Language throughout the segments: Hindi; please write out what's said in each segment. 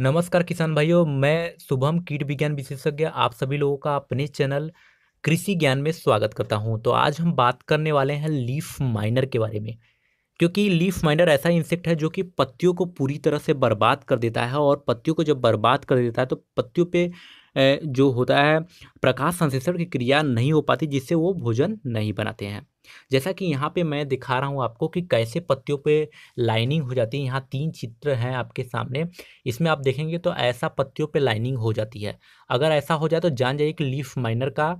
नमस्कार किसान भाइयों मैं शुभम कीट विज्ञान विशेषज्ञ आप सभी लोगों का अपने चैनल कृषि ज्ञान में स्वागत करता हूं तो आज हम बात करने वाले हैं लीफ माइनर के बारे में क्योंकि लीफ माइनर ऐसा इंसेक्ट है जो कि पत्तियों को पूरी तरह से बर्बाद कर देता है और पत्तियों को जब बर्बाद कर देता है तो पत्तियों पर जो होता है प्रकाश संश्लेषण की क्रिया नहीं हो पाती जिससे वो भोजन नहीं बनाते हैं जैसा कि यहाँ पे मैं दिखा रहा हूँ आपको कि कैसे पत्तियों पे लाइनिंग हो जाती है यहाँ तीन चित्र हैं आपके सामने इसमें आप देखेंगे तो ऐसा पत्तियों पे लाइनिंग हो जाती है अगर ऐसा हो जाए तो जान जाइए कि लीफ माइनर का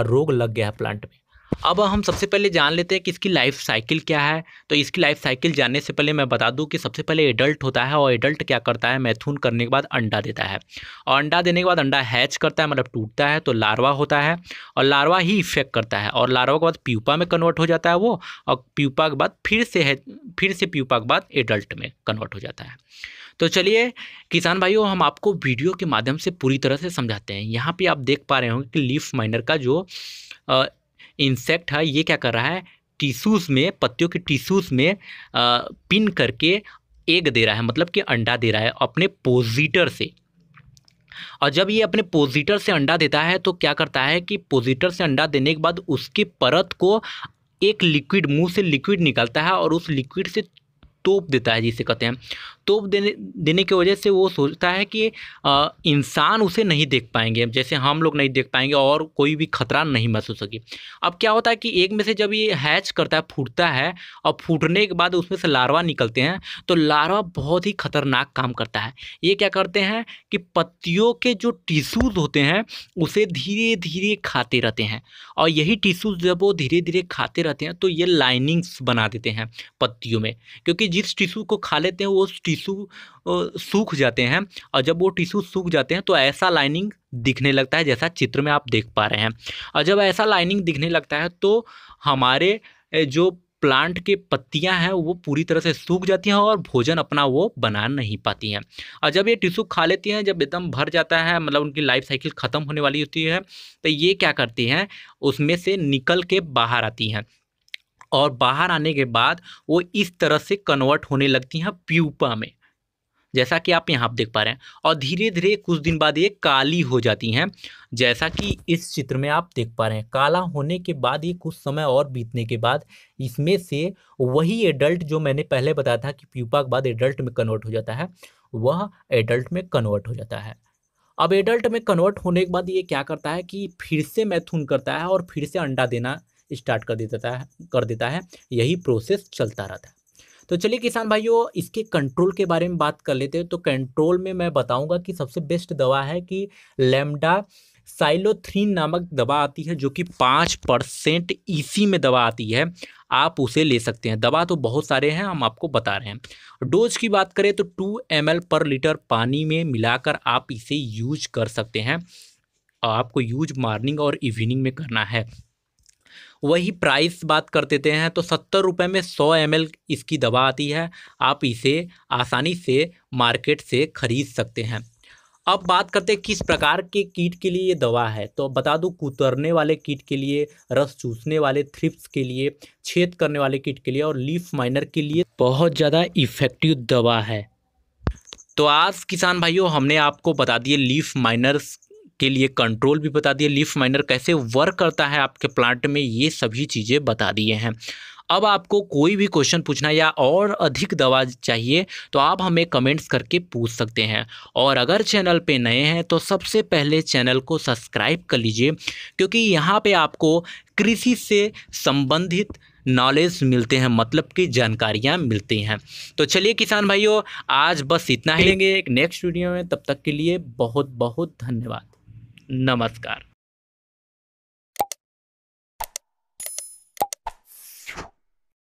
रोग लग गया है प्लांट में अब हम सबसे पहले जान लेते हैं कि इसकी लाइफ साइकिल क्या है तो इसकी लाइफ साइकिल जानने से पहले मैं बता दूं कि सबसे पहले एडल्ट होता है और एडल्ट क्या करता है मैथून करने के बाद अंडा देता है और अंडा देने के बाद अंडा हैच करता है मतलब टूटता है तो लार्वा होता है और लार्वा ही इफेक्ट करता है और लार्वा के बाद प्यूपा में कन्वर्ट हो जाता है वो और प्यूपा के बाद फिर से है फिर से प्यूपा के बाद एडल्ट में कन्वर्ट हो जाता है तो चलिए किसान भाइयों हम आपको वीडियो के माध्यम से पूरी तरह से समझाते हैं यहाँ पे आप देख पा रहे होंगे कि लीफ माइनर का जो इंसेक्ट है ये क्या कर रहा है टिश्यूज़ में पत्तियों के टिश्यूज़ में आ, पिन करके एग दे रहा है मतलब कि अंडा दे रहा है अपने पोजिटर से और जब ये अपने पोजिटर से अंडा देता है तो क्या करता है कि पोजिटर से अंडा देने के बाद उसकी परत को एक लिक्विड मुंह से लिक्विड निकलता है और उस लिक्विड से तोप देता है जिसे कहते हैं तोप देने देने की वजह से वो सोचता है कि इंसान उसे नहीं देख पाएंगे जैसे हम लोग नहीं देख पाएंगे और कोई भी खतरा नहीं महसूस होगी अब क्या होता है कि एक में से जब ये हैच करता है फूटता है और फूटने के बाद उसमें से लार्वा निकलते हैं तो लार्वा बहुत ही खतरनाक काम करता है ये क्या करते हैं कि पत्तियों के जो टिश्यूज़ होते हैं उसे धीरे धीरे खाते रहते हैं और यही टिश्यूज़ जब वो धीरे धीरे खाते रहते हैं तो ये लाइनिंग्स बना देते हैं पत्तियों में क्योंकि जिस टिश्यू को खा लेते हैं वो उस टिशू सूख जाते हैं और जब वो टिशू सूख जाते हैं तो ऐसा लाइनिंग दिखने लगता है जैसा चित्र में आप देख पा रहे हैं और जब ऐसा लाइनिंग दिखने लगता है तो हमारे जो प्लांट के पत्तियां हैं वो पूरी तरह से सूख जाती हैं और भोजन अपना वो बना नहीं पाती हैं और जब ये टिश्यू खा लेती हैं जब एकदम भर जाता है मतलब उनकी लाइफ साइकिल ख़त्म होने वाली होती है तो ये क्या करती हैं उसमें से निकल के बाहर आती हैं और बाहर आने के बाद वो इस तरह से कन्वर्ट होने लगती हैं प्यूपा में जैसा कि आप यहाँ देख पा रहे हैं और धीरे धीरे कुछ दिन बाद ये काली हो जाती हैं जैसा कि इस चित्र में आप देख पा रहे हैं काला होने के बाद ये कुछ समय और बीतने के बाद इसमें से वही एडल्ट जो मैंने पहले बताया था कि प्यूपा के बाद एडल्ट में कन्वर्ट हो जाता है वह एडल्ट में कन्वर्ट हो जाता है अब एडल्ट में कन्वर्ट होने के बाद ये क्या करता है कि फिर से मैथुन करता है और फिर से अंडा देना स्टार्ट कर देता है कर देता है यही प्रोसेस चलता रहता है तो चलिए किसान भाइयों इसके कंट्रोल के बारे में बात कर लेते हैं तो कंट्रोल में मैं बताऊंगा कि सबसे बेस्ट दवा है कि लेमडा साइलोथ्रीन नामक दवा आती है जो कि पाँच परसेंट ई e में दवा आती है आप उसे ले सकते हैं दवा तो बहुत सारे हैं हम आपको बता रहे हैं डोज की बात करें तो टू एम पर लीटर पानी में मिलाकर आप इसे यूज कर सकते हैं आपको यूज मॉर्निंग और इवनिंग में करना है वही प्राइस बात कर देते हैं तो सत्तर रुपये में सौ एम इसकी दवा आती है आप इसे आसानी से मार्केट से खरीद सकते हैं अब बात करते हैं किस प्रकार के कीट के लिए ये दवा है तो बता दूं कुतरने वाले कीट के लिए रस चूसने वाले थ्रिप्स के लिए छेद करने वाले कीट के लिए और लीफ माइनर के लिए बहुत ज़्यादा इफेक्टिव दवा है तो आज किसान भाइयों हमने आपको बता दिए लीफ माइनर्स के लिए कंट्रोल भी बता दिए लीफ माइनर कैसे वर्क करता है आपके प्लांट में ये सभी चीज़ें बता दिए हैं अब आपको कोई भी क्वेश्चन पूछना या और अधिक दवा चाहिए तो आप हमें कमेंट्स करके पूछ सकते हैं और अगर चैनल पे नए हैं तो सबसे पहले चैनल को सब्सक्राइब कर लीजिए क्योंकि यहाँ पे आपको कृषि से संबंधित नॉलेज मिलते हैं मतलब कि जानकारियाँ मिलती हैं तो चलिए किसान भाइयों आज बस इतना ही लेंगे एक नेक्स्ट वीडियो में तब तक के लिए बहुत बहुत धन्यवाद नमस्कार